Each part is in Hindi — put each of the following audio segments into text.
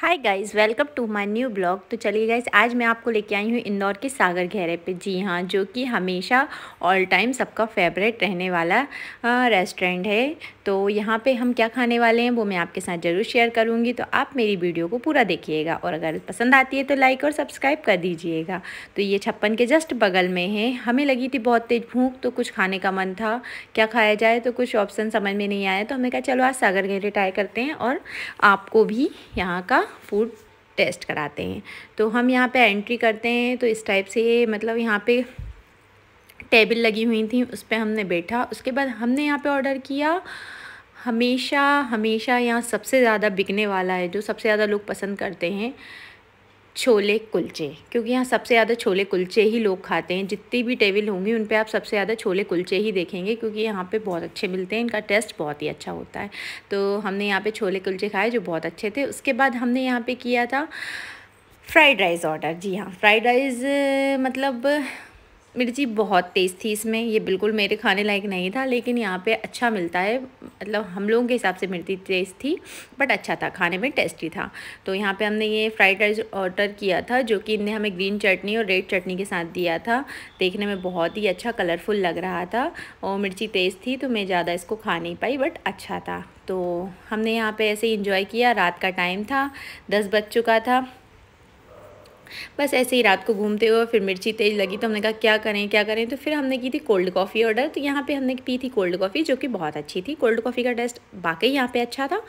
hi guys welcome to my new blog तो चलिए गाइस आज मैं आपको लेके आई हूँ इंदौर के सागर घेरे पे जी हाँ जो कि हमेशा ऑल टाइम सबका फेवरेट रहने वाला रेस्टोरेंट है तो यहाँ पे हम क्या खाने वाले हैं वो मैं आपके साथ ज़रूर शेयर करूँगी तो आप मेरी वीडियो को पूरा देखिएगा और अगर पसंद आती है तो लाइक और सब्सक्राइब कर दीजिएगा तो ये छप्पन के जस्ट बगल में है हमें लगी थी बहुत तेज़ भूख तो कुछ खाने का मन था क्या खाया जाए तो कुछ ऑप्शन समझ में नहीं आया तो हमने कहा चलो आज सागर घेरे ट्राई करते हैं और आपको भी यहाँ का फूड टेस्ट कराते हैं तो हम यहाँ पे एंट्री करते हैं तो इस टाइप से मतलब यहाँ पे टेबल लगी हुई थी उस पर हमने बैठा उसके बाद हमने यहाँ पे ऑर्डर किया हमेशा हमेशा यहाँ सबसे ज़्यादा बिकने वाला है जो सबसे ज़्यादा लोग पसंद करते हैं छोले कुलचे क्योंकि यहाँ सबसे ज़्यादा छोले कुलचे ही लोग खाते हैं जितनी भी टेबल होंगी उन पे आप सबसे ज़्यादा छोले कुलचे ही देखेंगे क्योंकि यहाँ पे बहुत अच्छे मिलते हैं इनका टेस्ट बहुत ही अच्छा होता है तो हमने यहाँ पे छोले कुलचे खाए जो बहुत अच्छे थे उसके बाद हमने यहाँ पे किया था फ्राइड राइस ऑर्डर जी हाँ फ्राइड राइस मतलब मिर्ची बहुत तेज़ थी इसमें ये बिल्कुल मेरे खाने लायक नहीं था लेकिन यहाँ पे अच्छा मिलता है मतलब हम लोगों के हिसाब से मिर्ची तेज़ थी बट अच्छा था खाने में टेस्टी था तो यहाँ पे हमने ये फ्राइड राइस ऑर्डर किया था जो कि इनने हमें ग्रीन चटनी और रेड चटनी के साथ दिया था देखने में बहुत ही अच्छा कलरफुल लग रहा था और मिर्ची तेज़ थी तो मैं ज़्यादा इसको खा नहीं पाई बट अच्छा था तो हमने यहाँ पर ऐसे इंजॉय किया रात का टाइम था दस बज चुका था बस ऐसे ही रात को घूमते हुए फिर मिर्ची तेज लगी तो हमने कहा क्या करें क्या करें तो फिर हमने की थी कोल्ड कॉफ़ी ऑर्डर तो यहाँ पे हमने पी थी कोल्ड कॉफ़ी जो कि बहुत अच्छी थी कोल्ड कॉफ़ी का टेस्ट वाकई यहाँ पे अच्छा था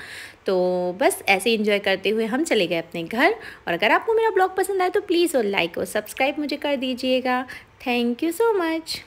तो बस ऐसे इंजॉय करते हुए हम चले गए अपने घर और अगर आपको मेरा ब्लॉग पसंद आए तो प्लीज़ और लाइक और सब्सक्राइब मुझे कर दीजिएगा थैंक यू सो मच